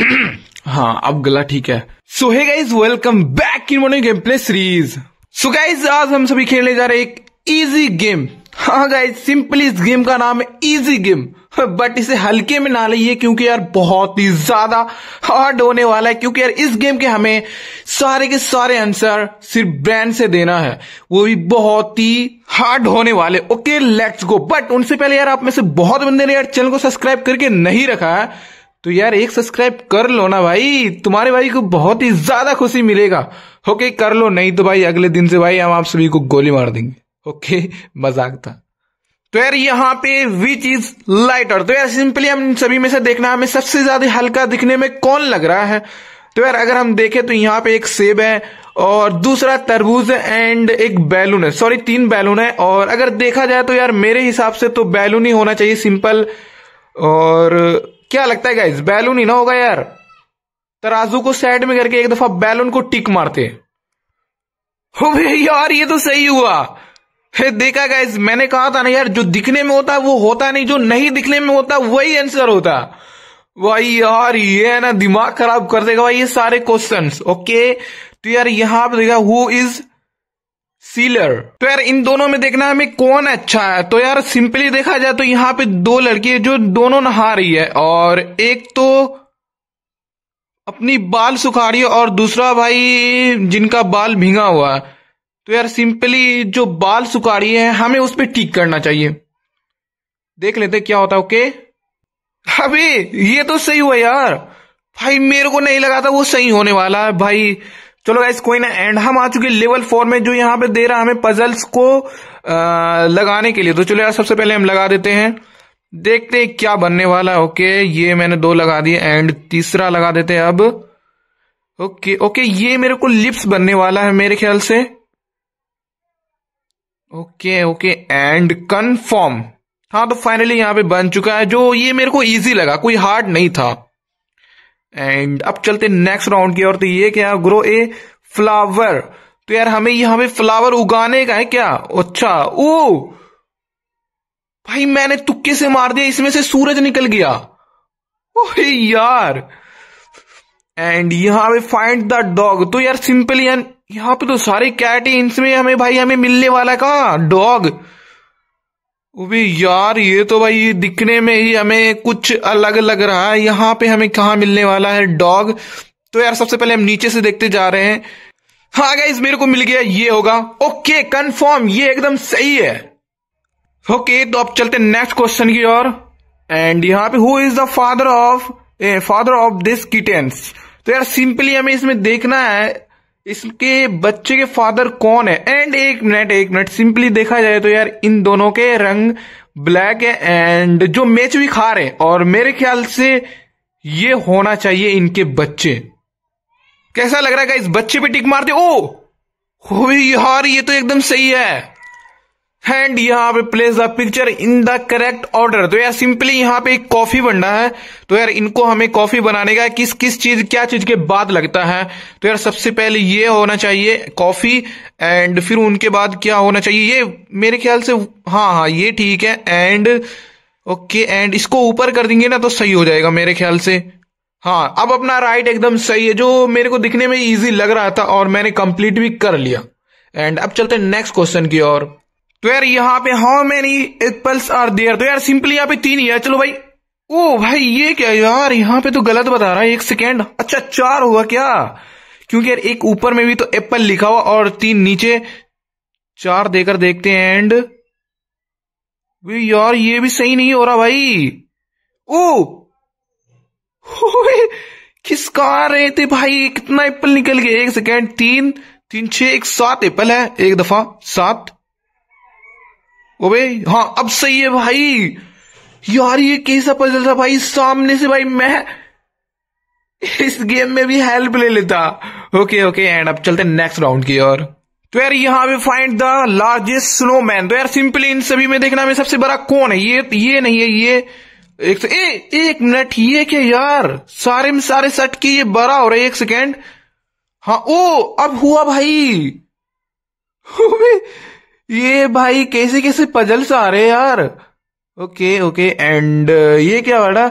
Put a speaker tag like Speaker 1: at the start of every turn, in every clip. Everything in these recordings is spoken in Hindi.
Speaker 1: हाँ अब गला ठीक है so hey guys welcome back in morning game play series so guys आज हम सभी खेलने जा रहे एक इजी गेम हाँ गाइज सिंपली इस गेम का नाम है इजी गेम बट इसे हल्के में ना लीजिए क्योंकि यार बहुत ही ज्यादा हार्ड होने वाला है क्योंकि यार इस गेम के हमें सारे के सारे आंसर सिर्फ ब्रांड से देना है वो भी बहुत ही हार्ड होने वाले ओके लेट्स गो बट उनसे पहले यार आप में से बहुत बंदे ने यार चैनल को सब्सक्राइब करके नहीं रखा है तो यार एक सब्सक्राइब कर लो ना भाई तुम्हारे भाई को बहुत ही ज्यादा खुशी मिलेगा ओके कर लो नहीं तो भाई अगले दिन से भाई हम आप सभी को गोली मार देंगे ओके मजाक था तो यार यहाँ पे विच इज लाइटर तो यार सिंपली हम सभी में से देखना हमें सबसे ज्यादा हल्का दिखने में कौन लग रहा है तो यार अगर हम देखें तो यहाँ पे एक सेब है और दूसरा तरबूज है एंड एक बैलून है सॉरी तीन बैलून है और अगर देखा जाए तो यार मेरे हिसाब से तो बैलून ही होना चाहिए सिंपल और क्या लगता है गाइज बैलून ही ना होगा यार तराजू को साइड में करके एक दफा बैलून को टिक मारते हो यार ये तो सही हुआ फिर देखा गाइज मैंने कहा था ना यार जो दिखने में होता वो होता नहीं जो नहीं दिखने में होता वही आंसर होता भाई यार ये है ना दिमाग खराब कर देगा भाई ये सारे क्वेश्चंस ओके तो यार यहां पर देखा हु इज सीलर तो यार इन दोनों में देखना हमें कौन अच्छा है तो यार सिंपली देखा जाए तो यहाँ पे दो लड़की है जो दोनों नहा रही है और एक तो अपनी बाल सुखा रही है और दूसरा भाई जिनका बाल भींगा हुआ है तो यार सिंपली जो बाल सुखा रही है हमें उस पर ठीक करना चाहिए देख लेते क्या होता ओके अभी ये तो सही हुआ यार भाई मेरे को नहीं लगा था वो सही होने वाला है भाई चलो गाइस कोई ना एंड हम आ चुके लेवल फोर में जो यहाँ पे दे रहा हमें पजल्स को आ, लगाने के लिए तो चलो यार सबसे पहले हम लगा देते हैं देखते हैं क्या बनने वाला है ओके ये मैंने दो लगा दिए एंड तीसरा लगा देते हैं अब ओके ओके ये मेरे को लिप्स बनने वाला है मेरे ख्याल से ओके ओके एंड कन्फर्म हाँ तो फाइनली यहाँ पे बन चुका है जो ये मेरे को इजी लगा कोई हार्ड नहीं था एंड अब चलते नेक्स्ट राउंड की ओर तो ये क्या ग्रो ए फ्लावर तो यार हमें यहाँ पे फ्लावर उगाने का है क्या अच्छा ओ भाई मैंने तुक्के से मार दिया इसमें से सूरज निकल गया ओहे यार एंड यहां पे फाइंड द डॉग तो यार सिंपल यार यहां पे तो सारे कैट ही इनमें हमें भाई हमें मिलने वाला कहा डॉग अबे यार ये तो भाई दिखने में ही हमें कुछ अलग लग रहा है यहाँ पे हमें कहाँ मिलने वाला है डॉग तो यार सबसे पहले हम नीचे से देखते जा रहे हैं हाँ गाइज मेरे को मिल गया ये होगा ओके कंफर्म ये एकदम सही है ओके तो अब चलते नेक्स्ट क्वेश्चन की ओर एंड यहाँ पे who is the father of father of this kittens तो यार सिंपली हमें इसमें देखना है इसके बच्चे के फादर कौन है एंड एक मिनट एक मिनट सिंपली देखा जाए तो यार इन दोनों के रंग ब्लैक है एंड जो मैच भी खा रहे हैं और मेरे ख्याल से ये होना चाहिए इनके बच्चे कैसा लग रहा है इस बच्चे पे टिक मारते ओ यार ये तो एकदम सही है एंड यहाँ पे place the picture in the correct order तो यार सिंपली यहाँ पे एक कॉफी बनना है तो यार इनको हमें कॉफी बनाने का किस किस चीज क्या चीज के बाद लगता है तो यार सबसे पहले ये होना चाहिए कॉफी एंड फिर उनके बाद क्या होना चाहिए ये मेरे ख्याल से हाँ हाँ ये ठीक है एंड ओके एंड इसको ऊपर कर देंगे ना तो सही हो जाएगा मेरे ख्याल से हाँ अब अपना राइट एकदम सही है जो मेरे को दिखने में इजी लग रहा था और मैंने कंप्लीट भी कर लिया एंड अब चलते हैं नेक्स्ट क्वेश्चन की ओर तो यार यहाँ पे how many apples are there तो यार सिंपली यहाँ पे तीन ही है चलो भाई ओ भाई ये क्या यार यहाँ पे तो गलत बता रहा है एक सेकेंड अच्छा चार हुआ क्या क्योंकि यार एक ऊपर में भी तो एप्पल लिखा हुआ और तीन नीचे चार देकर देखते हैं एंड यार ये भी सही नहीं हो रहा भाई ओ किसका आ रहे थे भाई कितना एप्पल निकल गए एक सेकेंड तीन तीन छ एक सात एप्पल है एक दफा सात ओबे हाँ अब सही है भाई यार ये कैसा पजल था भाई सामने से भाई मैं इस गेम में भी हेल्प ले लेता ओके ओके एंड अब चलते नेक्स्ट राउंड की ओर तो यार यहाँ पे फाइंड द लार्जेस्ट स्नोमैन तो यार सिंपली इन सभी में देखना में सबसे बड़ा कौन है ये ये नहीं है ये एक ए, एक मिनट ये क्या यार सारे में सारे सट के ये बड़ा हो रहा है एक सेकेंड हाँ ओ अब हुआ भाई ये भाई कैसे कैसे पजल्स आ रहे यार ओके ओके एंड ये क्या वाला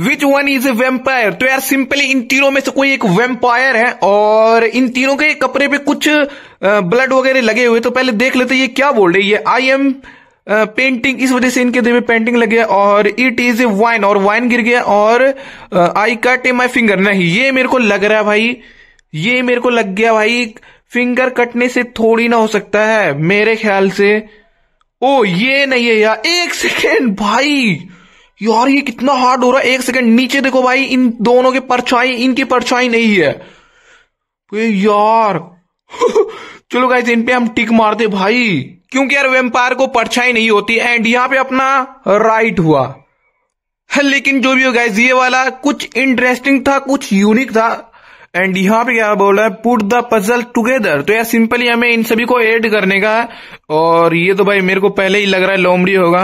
Speaker 1: which one is a vampire तो यार सिंपली इन तीनों में से कोई एक वेम्पायर है और इन तीनों के कपड़े पे कुछ ब्लड uh, वगैरह लगे हुए तो पहले देख लेते ये क्या बोल रहे ये आई एम पेंटिंग इस वजह से इनके देवे पेंटिंग लग गया और इट इज ए वाइन और वाइन गिर गया और I cut A my finger नहीं ये मेरे को लग रहा है भाई ये मेरे को लग गया भाई फिंगर कटने से थोड़ी ना हो सकता है मेरे ख्याल से ओ ये नहीं है यार एक सेकेंड भाई यार ये कितना हार्ड हो रहा है एक सेकेंड नीचे देखो भाई इन दोनों के परछाई इनकी परछाई नहीं है यार चलो गाइस इन पे हम टिक मारते भाई क्योंकि यार वेम्पायर को परछाई नहीं होती एंड यहाँ पे अपना राइट हुआ लेकिन जो भी हो गाइस ये वाला कुछ इंटरेस्टिंग था कुछ यूनिक था एंड यहाँ पे क्या बोल रहा है पुट द पजल टुगेदर तो यार सिंपली हमें इन सभी को ऐड करने का है और ये तो भाई मेरे को पहले ही लग रहा है लोमड़ी होगा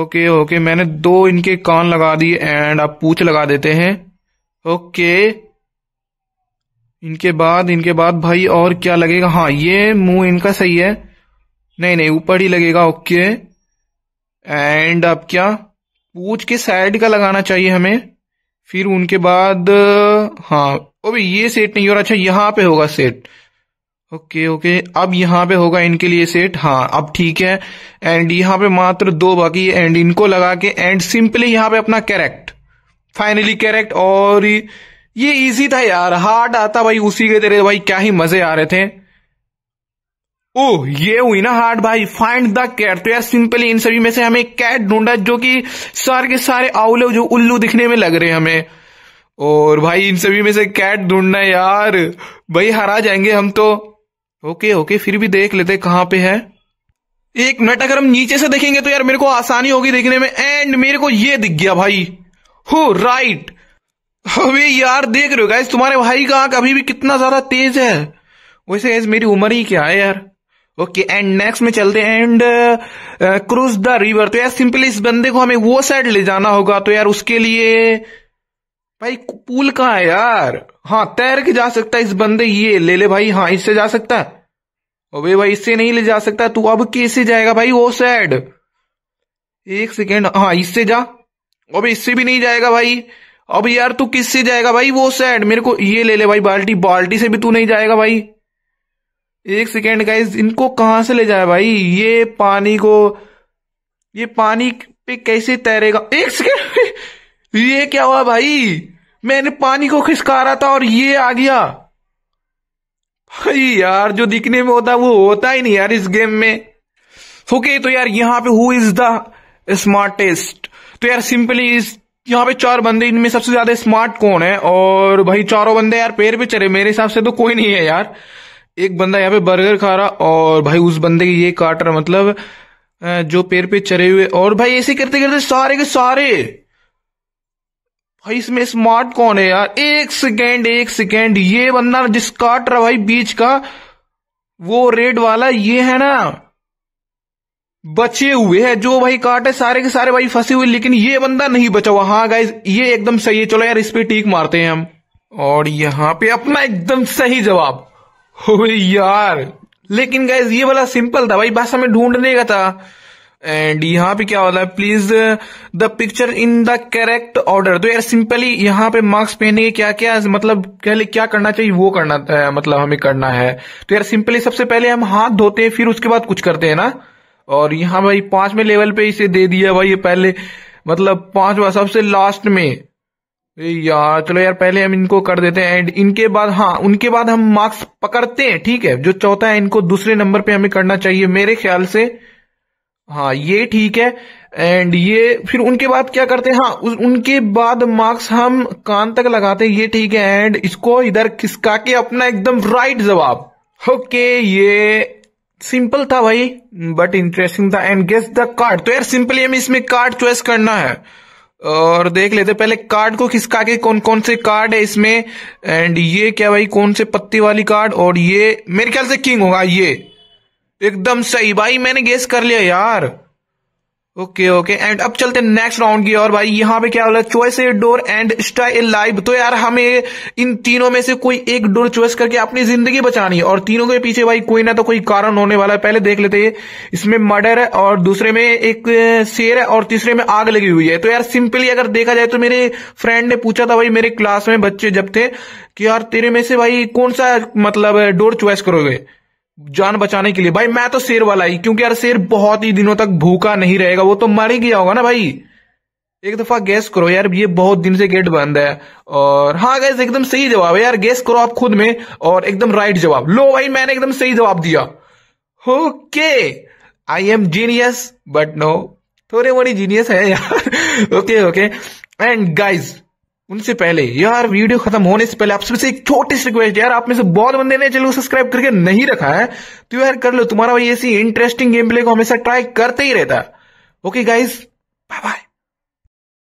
Speaker 1: ओके ओके मैंने दो इनके कान लगा दिए एंड आप पूछ लगा देते हैं ओके इनके बाद इनके बाद भाई और क्या लगेगा हाँ ये मुंह इनका सही है नहीं नहीं ऊपर ही लगेगा ओके एंड अब क्या पूछ के साइड का लगाना चाहिए हमें फिर उनके बाद हाँ अभी ये सेट नहीं हो रहा अच्छा यहाँ पे होगा सेट ओके ओके अब यहाँ पे होगा इनके लिए सेट हाँ अब ठीक है एंड यहाँ पे मात्र दो बाकी एंड इनको लगा के एंड सिंपली यहाँ पे अपना कैरेक्ट फाइनली कैरेक्ट और ये इजी था यार हार्ड आता भाई उसी के तेरे भाई क्या ही मजे आ रहे थे ओह ये हुई ना हार्ट भाई फाइंड द कैट तो यार सिंपली इन सभी में से हमें कैट ढूंढा जो कि सारे के सारे आउले जो उल्लू दिखने में लग रहे हैं हमें और भाई इन सभी में से कैट ढूंढना यार भाई हरा जाएंगे हम तो ओके ओके फिर भी देख लेते कहां पे है एक मिनट अगर हम नीचे से देखेंगे तो यार मेरे को आसानी होगी देखने में एंड मेरे को ये दिख गया भाई हो राइट अभी यार देख रहे हो गाइस तुम्हारे भाई का आंख अभी भी कितना ज्यादा तेज है वैसे मेरी उम्र ही क्या है यार ओके एंड नेक्स्ट में चलते हैं एंड क्रूज द रिवर तो यार सिंपली इस बंदे को हमें वो साइड ले जाना होगा तो यार उसके लिए भाई पुल कहा है यार हाँ तैर के जा सकता है इस बंदे ये ले ले भाई हाँ इससे जा सकता है अबे भाई इससे नहीं ले जा सकता तू अब कैसे जाएगा भाई वो साइड एक सेकेंड हाँ इससे जा अब इससे भी नहीं जाएगा भाई अब यार तू किससे जाएगा भाई वो साइड मेरे को ये ले ले भाई बाल्टी बाल्टी से भी तू नहीं जाएगा भाई एक सेकेंड गाइज इनको कहां से ले जाए भाई ये पानी को ये पानी पे कैसे तैरेगा एक सेकेंड ये क्या हुआ भाई मैंने पानी को खिसका रहा था और ये आ गया भाई यार जो दिखने में होता वो होता ही नहीं यार इस गेम में ओके तो यार यहां पे हु इज द स्मार्टेस्ट तो यार सिंपली इस यहाँ पे चार बंदे इनमें सबसे ज्यादा स्मार्ट कौन है और भाई चारों बंदे यार पेड़ पे चले मेरे हिसाब से तो कोई नहीं है यार एक बंदा यहाँ पे बर्गर खा रहा और भाई उस बंदे की ये काट रहा मतलब जो पेड़ पे चरे हुए और भाई ऐसे करते करते सारे के सारे भाई इसमें स्मार्ट कौन है यार एक सेकेंड एक सेकेंड ये बंदा जिस काट रहा भाई बीच का वो रेड वाला ये है ना बचे हुए है जो भाई काटे सारे के सारे भाई फंसे हुए लेकिन ये बंदा नहीं बचा हुआ हाँ गाइज ये एकदम सही है चलो यार इस पे टीक मारते हैं हम और यहाँ पे अपना एकदम सही जवाब यार लेकिन गैस ये वाला सिंपल था भाई बस हमें ढूंढने का था एंड यहाँ पे क्या होता है please the picture in the correct order तो यार सिंपली यहाँ पे मार्क्स पहनने के क्या क्या मतलब पहले क्या करना चाहिए वो करना है, मतलब हमें करना है तो यार सिंपली सबसे पहले हम हाथ धोते हैं फिर उसके बाद कुछ करते हैं ना और यहाँ भाई पांचवें लेवल पे इसे दे दिया भाई ये पहले मतलब पांचवा सबसे लास्ट में यार चलो यार पहले हम इनको कर देते हैं एंड इनके बाद हाँ उनके बाद हम मार्क्स पकड़ते हैं ठीक है जो चौथा है इनको दूसरे नंबर पे हमें करना चाहिए मेरे ख्याल से हाँ ये ठीक है एंड ये फिर उनके बाद क्या करते हैं हाँ उनके बाद मार्क्स हम कान तक लगाते हैं ये ठीक है एंड इसको इधर खिसका के अपना एकदम राइट जवाब ओके ये सिंपल था भाई बट इंटरेस्टिंग था एंड गेस द कार्ड तो यार सिंपली हमें इसमें कार्ड चॉइस करना है और देख लेते पहले कार्ड को खिसका के कौन कौन से कार्ड है इसमें एंड ये क्या भाई कौन से पत्ती वाली कार्ड और ये मेरे ख्याल से किंग होगा ये एकदम सही भाई मैंने गेस कर लिया यार ओके ओके एंड अब चलते नेक्स्ट राउंड की और भाई यहाँ पे क्या बोला choice a door and stay alive तो यार हमें इन तीनों में से कोई एक डोर चॉइस करके अपनी जिंदगी बचानी है और तीनों के पीछे भाई कोई ना तो कोई कारण होने वाला है पहले देख लेते हैं इसमें मर्डर है और दूसरे में एक शेर है और तीसरे में आग लगी हुई है तो यार सिंपली अगर देखा जाए तो मेरे फ्रेंड ने पूछा था भाई मेरे क्लास में बच्चे जब थे कि यार तेरे में से भाई कौन सा मतलब डोर चॉइस करोगे जान बचाने के लिए भाई मैं तो शेर वाला ही क्योंकि यार शेर बहुत ही दिनों तक भूखा नहीं रहेगा वो तो मर ही गया होगा ना भाई एक दफा गैस करो यार ये बहुत दिन से गेट बंद है और हाँ गैस एकदम सही जवाब है यार गैस करो आप खुद में और एकदम राइट जवाब लो भाई मैंने एकदम सही जवाब दिया okay I am genius but no थोड़े बड़ी जीनियस है यार ओके ओके एंड गाइज उनसे पहले यार वीडियो खत्म होने से पहले आप सबसे एक छोटी सी रिक्वेस्ट यार आप में से बहुत बंदे ने चैनल को सब्सक्राइब करके नहीं रखा है तो यार कर लो तुम्हारा ये ऐसी इंटरेस्टिंग गेम प्ले को हमेशा ट्राई करते ही रहता है ओके गाइज बाय बाय